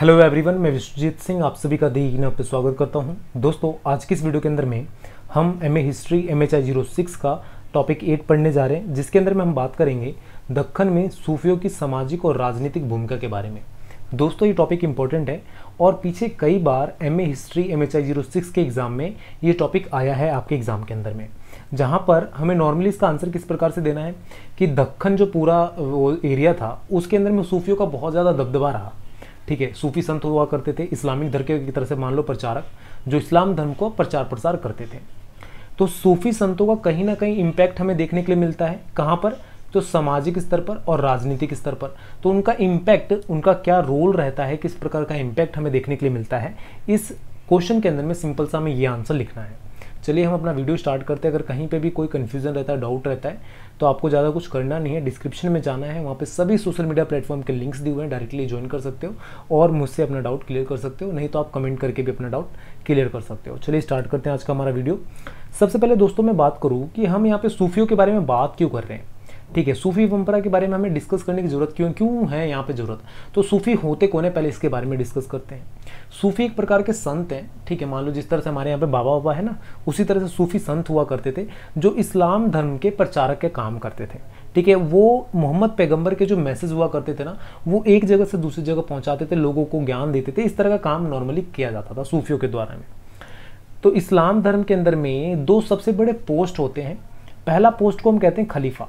hello everyone मैं विश्वजीत सिंह आप सभी का दीना पर स्वागत करता हूं दोस्तों आज की इस वीडियो के अंदर में हम M A history M H I zero six का टॉपिक एट पढ़ने जा रहे हैं जिसके अंदर में हम बात करेंगे दक्खन में सूफियों की सामाजिक और राजनीतिक भूमिका के बारे में दोस्तों ये टॉपिक इंपॉर्टेंट है और पीछे कई बार M A history M H I zero six के एग्ज़ाम में ये टॉपिक आया है आपके एग्ज़ाम के अंदर में जहाँ पर हमें नॉर्मली इसका आंसर किस प्रकार से देना है कि दक्खन जो पूरा वो एरिया था उसके अंदर में सूफियों का बहुत ज़्यादा दबदबा रहा ठीक है सूफी संत हुआ करते थे इस्लामिक धर्म के तरह से मान लो प्रचारक जो इस्लाम धर्म को प्रचार प्रसार करते थे तो सूफी संतों का कहीं ना कहीं इम्पैक्ट हमें देखने के लिए मिलता है कहाँ पर तो सामाजिक स्तर पर और राजनीतिक स्तर पर तो उनका इम्पैक्ट उनका क्या रोल रहता है किस प्रकार का इम्पैक्ट हमें देखने के लिए मिलता है इस क्वेश्चन के अंदर में सिंपल सा हमें ये आंसर लिखना है चलिए हम अपना वीडियो स्टार्ट करते हैं अगर कहीं पे भी कोई कन्फ्यूजन रहता है डाउट रहता है तो आपको ज़्यादा कुछ करना नहीं है डिस्क्रिप्शन में जाना है वहाँ पे सभी सोशल मीडिया प्लेटफॉर्म के लिंक्स दिए हुए हैं डायरेक्टली ज्वाइन कर सकते हो और मुझसे अपना डाउट क्लियर कर सकते हो नहीं तो आप कमेंट करके भी अपना डाउट क्लियर कर सकते हो चलिए स्टार्ट करते हैं आज का हमारा वीडियो सबसे पहले दोस्तों मैं बात करूँ कि हम यहाँ पर सूफियों के बारे में बात क्यों कर रहे हैं ठीक है सूफी परंपरा के बारे में हमें डिस्कस करने की जरूरत क्यों क्यों है यहाँ पे जरूरत तो सूफी होते कौन है पहले इसके बारे में डिस्कस करते हैं सूफी एक प्रकार के संत हैं ठीक है मान लो जिस तरह से हमारे यहाँ पे बाबा बाबा है ना उसी तरह से सूफी संत हुआ करते थे जो इस्लाम धर्म के प्रचारक के काम करते थे ठीक है वो मोहम्मद पैगंबर के जो मैसेज हुआ करते थे ना वो एक जगह से दूसरी जगह पहुँचाते थे लोगों को ज्ञान देते थे इस तरह का काम नॉर्मली किया जाता था सूफियों के द्वारा में तो इस्लाम धर्म के अंदर में दो सबसे बड़े पोस्ट होते हैं पहला पोस्ट को हम कहते हैं खलीफा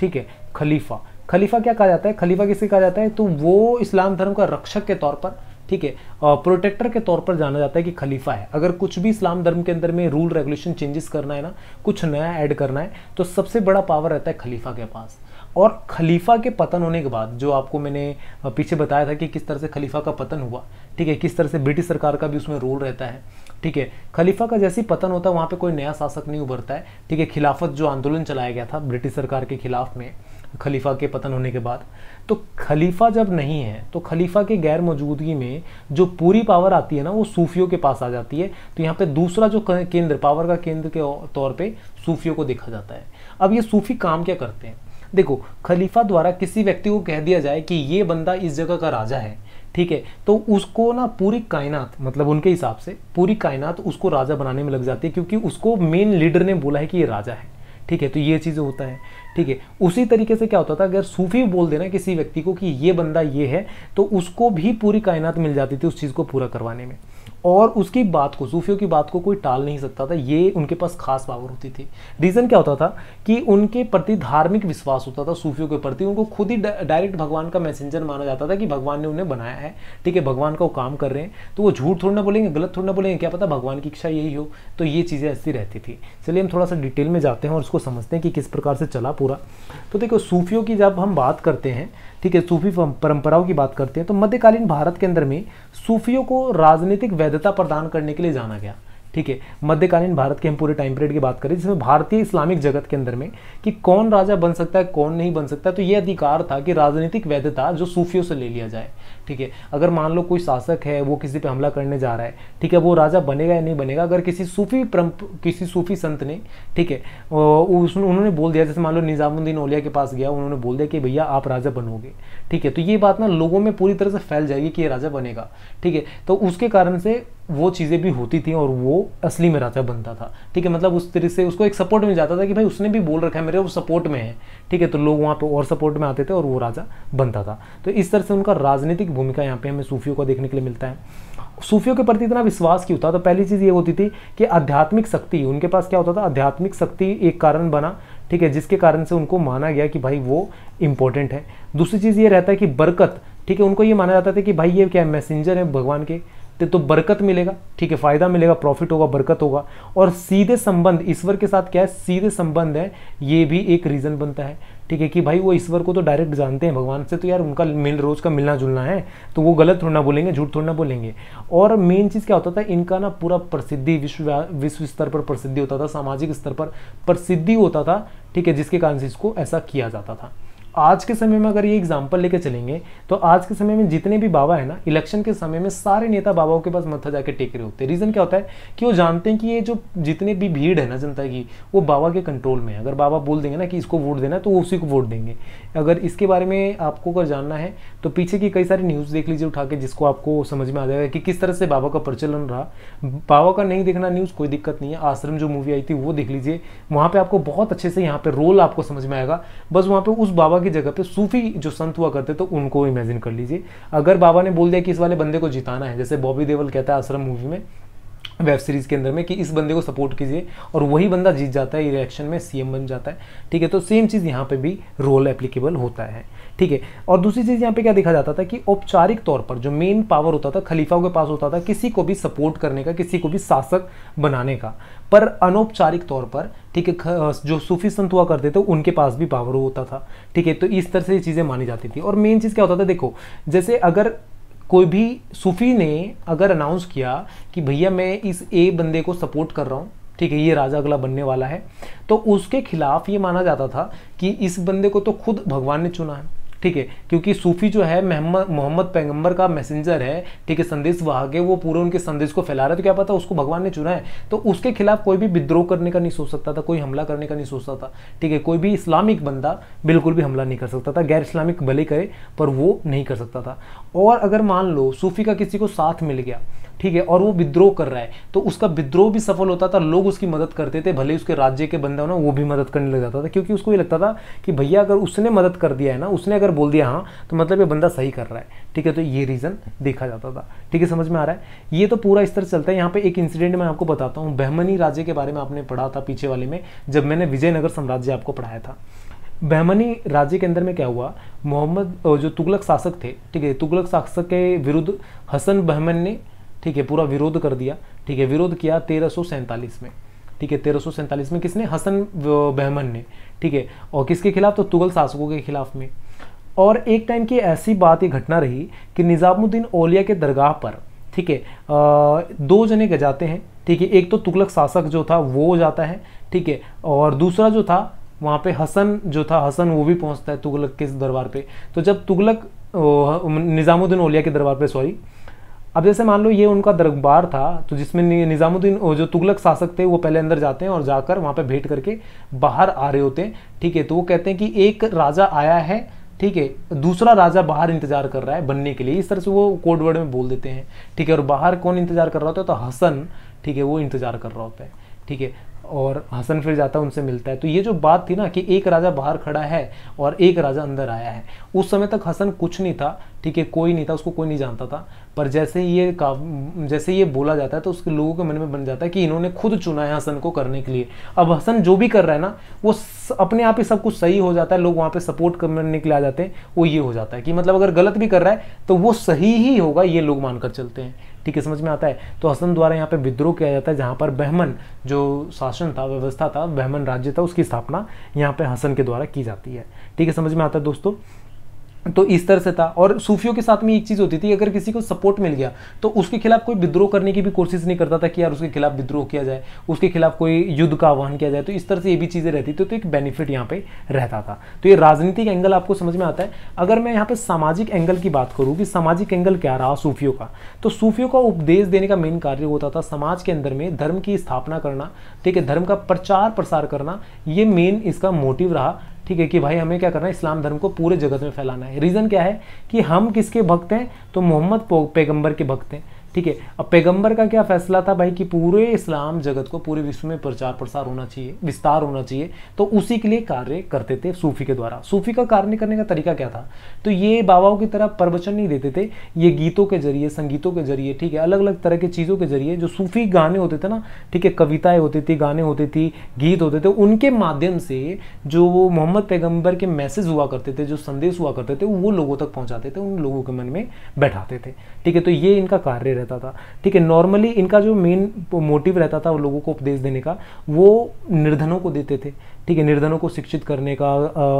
ठीक है खलीफा खलीफा क्या कहा जाता है खलीफा किसे कहा जाता है तो वो इस्लाम धर्म का रक्षक के तौर पर ठीक है प्रोटेक्टर के तौर पर जाना जाता है कि खलीफा है अगर कुछ भी इस्लाम धर्म के अंदर में रूल रेगुलेशन चेंजेस करना है ना कुछ नया ऐड करना है तो सबसे बड़ा पावर रहता है खलीफा के पास और खलीफा के पतन होने के बाद जो आपको मैंने पीछे बताया था कि किस तरह से खलीफा का पतन हुआ ठीक है किस तरह से ब्रिटिश सरकार का भी उसमें रोल रहता है ठीक है खलीफा का जैसे ही पतन होता है वहाँ पर कोई नया शासक नहीं उभरता है ठीक है खिलाफत जो आंदोलन चलाया गया था ब्रिटिश सरकार के खिलाफ में खलीफा के पतन होने के बाद तो खलीफा जब नहीं है तो खलीफा के गैर मौजूदगी में जो पूरी पावर आती है ना वो सूफियों के पास आ जाती है तो यहाँ पे दूसरा जो केंद्र पावर का केंद्र के तौर पे सूफियों को देखा जाता है अब ये सूफी काम क्या करते हैं देखो खलीफा द्वारा किसी व्यक्ति को कह दिया जाए कि ये बंदा इस जगह का राजा है ठीक है तो उसको ना पूरी कायनात मतलब उनके हिसाब से पूरी कायनात उसको राजा बनाने में लग जाती है क्योंकि उसको मेन लीडर ने बोला है कि ये राजा है ठीक है तो ये चीज होता है ठीक है उसी तरीके से क्या होता था अगर सूफी बोल देना किसी व्यक्ति को कि ये बंदा ये है तो उसको भी पूरी कायनात मिल जाती थी उस चीज़ को पूरा करवाने में और उसकी बात को सूफियों की बात को कोई टाल नहीं सकता था ये उनके पास खास पावर होती थी रीज़न क्या होता था कि उनके प्रति धार्मिक विश्वास होता था सूफियों के प्रति उनको खुद ही डायरेक्ट भगवान का मैसेंजर माना जाता था कि भगवान ने उन्हें बनाया है ठीक है भगवान का वो काम कर रहे हैं तो वो झूठ थोड़ा ना बोलेंगे गलत थोड़ा ना बोलेंगे क्या पता भगवान की इच्छा यही हो तो ये चीज़ें ऐसी रहती थी चलिए हम थोड़ा सा डिटेल में जाते हैं और उसको समझते हैं कि किस प्रकार से चला पूरा तो देखो सूफियों की जब हम बात करते हैं ठीक है सूफी परंपराओं की बात करते हैं तो मध्यकालीन भारत के अंदर में सूफियों को राजनीतिक वैधता प्रदान करने के लिए जाना गया ठीक है मध्यकालीन भारत के हम पूरे टाइम पीरियड की बात करें जिसमें भारतीय इस्लामिक जगत के अंदर में कि कौन राजा बन सकता है कौन नहीं बन सकता तो यह अधिकार था कि राजनीतिक वैधता जो सूफियों से ले लिया जाए ठीक है अगर मान लो कोई शासक है वो किसी पे हमला करने जा रहा है ठीक है वो राजा बनेगा या नहीं बनेगा अगर किसी सूफी किसी सूफी संत ने ठीक है उसने उन्होंने बोल दिया जैसे मान लो निज़ामुद्दीन ओलिया के पास गया उन्होंने बोल दिया कि भैया आप राजा बनोगे ठीक है तो ये बात ना लोगों में पूरी तरह से फैल जाएगी कि ये राजा बनेगा ठीक है तो उसके कारण से वो चीज़ें भी होती थी और वो असली में राजा बनता था ठीक है मतलब उस तरीके से उसको एक सपोर्ट मिल जाता था कि भाई उसने भी बोल रखा है मेरे वो सपोर्ट में है ठीक है तो लोग वहाँ पर और सपोर्ट में आते थे और वो राजा बनता था तो इस तरह से उनका राजनीतिक भूमिका यहाँ पे हमें सूफियों को देखने के लिए मिलता है सूफियों के प्रति इतना विश्वास क्यों था तो पहली चीज़ ये होती थी कि आध्यात्मिक शक्ति उनके पास क्या होता था आध्यात्मिक शक्ति एक कारण बना ठीक है जिसके कारण से उनको माना गया कि भाई वो इम्पोर्टेंट है दूसरी चीज़ ये रहता है कि बरकत ठीक है उनको ये माना जाता था कि भाई ये क्या मैसेंजर है भगवान के तो बरकत मिलेगा ठीक है फ़ायदा मिलेगा प्रॉफिट होगा बरकत होगा और सीधे संबंध ईश्वर के साथ क्या है सीधे संबंध है ये भी एक रीज़न बनता है ठीक है कि भाई वो ईश्वर को तो डायरेक्ट जानते हैं भगवान से तो यार उनका मिल रोज़ का मिलना जुलना है तो वो गलत थोड़ा ना बोलेंगे झूठ थोड़ा ना बोलेंगे और मेन चीज़ क्या होता था इनका ना पूरा प्रसिद्धि विश्व विश्व स्तर पर प्रसिद्धि होता था सामाजिक स्तर पर प्रसिद्धि होता था ठीक है जिसके कारण से इसको ऐसा किया जाता था आज के समय में अगर ये एग्जाम्पल लेके चलेंगे तो आज के समय में जितने भी बाबा है ना इलेक्शन के समय में सारे नेता बाबाओं के पास मत्था जाके टेक रहे होते हैं रीज़न क्या होता है कि वो जानते हैं कि ये जो जितने भी भीड़ है ना जनता की वो बाबा के कंट्रोल में है अगर बाबा बोल देंगे ना कि इसको वोट देना है तो वो उसी को वोट देंगे अगर इसके बारे में आपको अगर जानना है तो पीछे की कई सारी न्यूज़ देख लीजिए उठा के जिसको आपको समझ में आ जाएगा कि किस तरह से बाबा का प्रचलन रहा बाबा का नहीं देखना न्यूज़ कोई दिक्कत नहीं है आश्रम जो मूवी आई थी वो देख लीजिए वहाँ पर आपको बहुत अच्छे से यहाँ पर रोल आपको समझ में आएगा बस वहाँ पर उस बाबा की की जगह पे सूफी जो संत हुआ करते तो उनको इमेजिन कर लीजिए अगर बाबा ने बोल दिया कि इस वाले बंदे को जिताना है जैसे बॉबी देवल कहता है आश्रम मूवी में वेब सीरीज़ के अंदर में कि इस बंदे को सपोर्ट कीजिए और वही बंदा जीत जाता है इलेक्शन में सीएम बन जाता है ठीक है तो सेम चीज़ यहाँ पे भी रोल एप्लीकेबल होता है ठीक है और दूसरी चीज़ यहाँ पे क्या देखा जाता था कि औपचारिक तौर पर जो मेन पावर होता था खलीफाओं के पास होता था किसी को भी सपोर्ट करने का किसी को भी शासक बनाने का पर अनौपचारिक तौर पर ठीक है जो सूफी संत हुआ करते थे उनके पास भी पावर होता था ठीक है तो इस तरह से चीज़ें मानी जाती थी और मेन चीज़ क्या होता था देखो जैसे अगर कोई भी सूफ़ी ने अगर अनाउंस किया कि भैया मैं इस ए बंदे को सपोर्ट कर रहा हूँ ठीक है ये राजा अगला बनने वाला है तो उसके खिलाफ ये माना जाता था कि इस बंदे को तो खुद भगवान ने चुना है ठीक है क्योंकि सूफी जो है मोहम्मद पैगम्बर का मैसेंजर है ठीक है संदेश वाहक है वो पूरे उनके संदेश को फैला रहा है तो क्या पता उसको भगवान ने चुना है तो उसके खिलाफ कोई भी विद्रोह करने का नहीं सोच सकता था कोई हमला करने का नहीं सोचता था ठीक है कोई भी इस्लामिक बंदा बिल्कुल भी हमला नहीं कर सकता था गैर इस्लामिक भले करे पर वो नहीं कर सकता था और अगर मान लो सूफी का किसी को साथ मिल गया ठीक है और वो विद्रोह कर रहा है तो उसका विद्रोह भी सफल होता था लोग उसकी मदद करते थे भले उसके राज्य के बंदा ना वो भी मदद करने लग जाता था क्योंकि उसको ये लगता था कि भैया अगर उसने मदद कर दिया है ना उसने अगर बोल दिया हाँ तो मतलब ये बंदा सही कर रहा है ठीक है तो ये रीज़न देखा जाता था ठीक है समझ में आ रहा है ये तो पूरा इस तरह चलता है यहाँ पे एक इंसिडेंट मैं आपको बताता हूँ बहमनी राज्य के बारे में आपने पढ़ा था पीछे वाले में जब मैंने विजयनगर साम्राज्य आपको पढ़ाया था बहमनी राज्य के अंदर में क्या हुआ मोहम्मद जो तुगलक शासक थे ठीक है तुगलक शासक के विरुद्ध हसन बहमन ने ठीक है पूरा विरोध कर दिया ठीक है विरोध किया तेरह में ठीक है तेरह में किसने हसन बहमन ने ठीक है और किसके खिलाफ तो तुगल शासकों के खिलाफ में और एक टाइम की ऐसी बात यह घटना रही कि निज़ामुद्दीन ओलिया के दरगाह पर ठीक है दो जने के जाते हैं ठीक है एक तो तुगलक शासक जो था वो जाता है ठीक है और दूसरा जो था वहाँ पे हसन जो था हसन वो भी पहुँचता है तुगलक के दरबार पे तो जब तुगलक निज़ामुद्दीन ओलिया के दरबार पे सॉरी अब जैसे मान लो ये उनका दरबार था तो जिसमें निज़ामुद्दीन जो तुगलक शासक थे वो पहले अंदर जाते हैं और जाकर वहाँ पे भेंट करके बाहर आ रहे होते हैं ठीक है तो वो कहते हैं कि एक राजा आया है ठीक है दूसरा राजा बाहर इंतजार कर रहा है बनने के लिए इस तरह से वो कोडवर्ड में बोल देते हैं ठीक है और बाहर कौन इंतजार कर रहा होता है तो हसन ठीक है वो इंतजार कर रहा होता है ठीक है और हसन फिर जाता है उनसे मिलता है तो ये जो बात थी ना कि एक राजा बाहर खड़ा है और एक राजा अंदर आया है उस समय तक हसन कुछ नहीं था ठीक है कोई नहीं था उसको कोई नहीं जानता था पर जैसे ये का जैसे ये बोला जाता है तो उसके लोगों के मन में बन जाता है कि इन्होंने खुद चुना है हसन को करने के लिए अब हसन जो भी कर रहा है ना वो अपने आप ही सब कुछ सही हो जाता है लोग वहाँ पे सपोर्ट करने के लिए आ जाते हैं वो ये हो जाता है कि मतलब अगर गलत भी कर रहा है तो वो सही ही होगा ये लोग मानकर चलते हैं ठीक है समझ में आता है तो हसन द्वारा यहाँ पे विद्रोह किया जाता है जहाँ पर बहमन जो शासन था व्यवस्था था बहमन राज्य था उसकी स्थापना यहाँ पे हसन के द्वारा की जाती है ठीक है समझ में आता है दोस्तों तो इस तरह से था और सूफियों के साथ में एक चीज़ होती थी अगर किसी को सपोर्ट मिल गया तो उसके खिलाफ कोई विद्रोह करने की भी कोशिश नहीं करता था कि यार उसके खिलाफ विद्रोह किया जाए उसके खिलाफ कोई युद्ध का आह्वान किया जाए तो इस तरह से ये भी चीज़ें रहती थी तो एक बेनिफिट यहाँ पे रहता था तो ये राजनीतिक एंगल आपको समझ में आता है अगर मैं यहाँ पर सामाजिक एंगल की बात करूँ कि सामाजिक एंगल क्या रहा सूफियों का तो सूफियों का उपदेश देने का मेन कार्य होता था समाज के अंदर में धर्म की स्थापना करना ठीक है धर्म का प्रचार प्रसार करना ये मेन इसका मोटिव रहा ठीक है कि भाई हमें क्या करना है इस्लाम धर्म को पूरे जगत में फैलाना है रीज़न क्या है कि हम किसके भक्त हैं तो मोहम्मद पैगंबर के भक्त हैं ठीक है अब पैगंबर का क्या फैसला था भाई कि पूरे इस्लाम जगत को पूरे विश्व में प्रचार प्रसार होना चाहिए विस्तार होना चाहिए तो उसी के लिए कार्य करते थे सूफी के द्वारा सूफी का कार्य करने का तरीका क्या था तो ये बाबाओं की तरह प्रवचन नहीं देते थे ये गीतों के जरिए संगीतों के जरिए ठीक है अलग अलग तरह की चीज़ों के जरिए जो सूफी गाने होते थे ना ठीक है कविताएँ होती थी गाने होते थी गीत होते थे उनके माध्यम से जो वो मोहम्मद पैगम्बर के मैसेज हुआ करते थे जो संदेश हुआ करते थे वो लोगों तक पहुँचाते थे उन लोगों के मन में बैठाते थे ठीक है तो ये इनका कार्य रहता था ठीक है नॉर्मली इनका जो मेन मोटिव रहता था वो लोगों को उपदेश देने का वो निर्धनों को देते थे ठीक है निर्धनों को शिक्षित करने का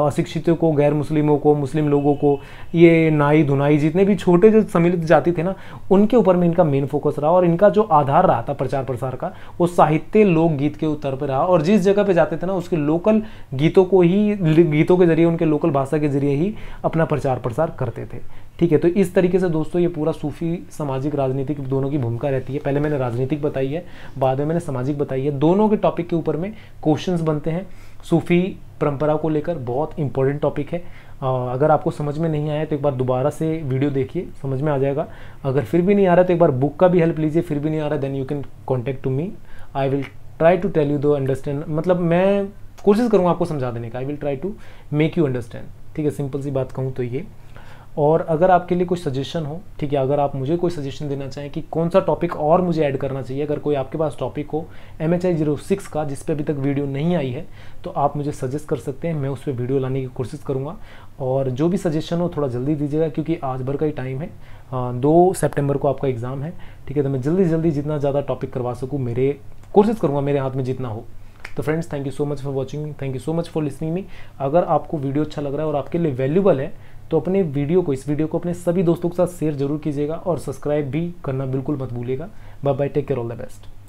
अशिक्षितों को गैर मुस्लिमों को मुस्लिम लोगों को ये नाई धुनाई जितने भी छोटे जो सम्मिलित जाति थे ना उनके ऊपर में इनका मेन फोकस रहा और इनका जो आधार रहा था प्रचार प्रसार का वो साहित्य लोक गीत के उत्तर पर रहा और जिस जगह पर जाते थे ना उसके लोकल गीतों को ही गीतों के जरिए उनके लोकल भाषा के जरिए ही अपना प्रचार प्रसार करते थे ठीक है तो इस तरीके से दोस्तों ये पूरा सूफी सामाजिक राजनीतिक दोनों की भूमिका रहती है पहले मैंने राजनीतिक बताई है बाद में मैंने सामाजिक बताई है दोनों के टॉपिक के ऊपर में क्वेश्चन बनते हैं सूफी परंपरा को लेकर बहुत इंपॉर्टेंट टॉपिक है अगर आपको समझ में नहीं आया तो एक बार दोबारा से वीडियो देखिए समझ में आ जाएगा अगर फिर भी नहीं आ रहा तो एक बार बुक का भी हेल्प लीजिए फिर भी नहीं आ रहा then you can contact to me I will try to tell you to understand मतलब मैं कोशिश करूँगा आपको समझा देने का I will try to make you understand ठीक है सिंपल सी बात कहूँ तो ये और अगर आपके लिए कोई सजेशन हो ठीक है अगर आप मुझे कोई सजेशन देना चाहें कि कौन सा टॉपिक और मुझे ऐड करना चाहिए अगर कोई आपके पास टॉपिक हो M H I zero six का जिस पर अभी तक वीडियो नहीं आई है तो आप मुझे सजेस्ट कर सकते हैं मैं उस पर वीडियो लाने की कोशिश करूँगा और जो भी सजेशन हो थोड़ा जल्दी दीजिएगा क्योंकि आज भर का ही टाइम है दो सेप्टेम्बर को आपका एग्ज़ाम है ठीक है तो मैं जल्दी जल्दी जितना ज़्यादा टॉपिक करवा सकूँ मेरे कोशिश करूँगा मेरे हाथ में जितना हो तो friends thank you so much for watching thank you so much for listening me अगर आपको वीडियो अच्छा लग रहा है और आपके लिए वैल्यूबल है तो अपने वीडियो को इस वीडियो को अपने सभी दोस्तों के साथ शेयर जरूर कीजिएगा और सब्सक्राइब भी करना बिल्कुल मत भूलिएगा bye bye take care all the best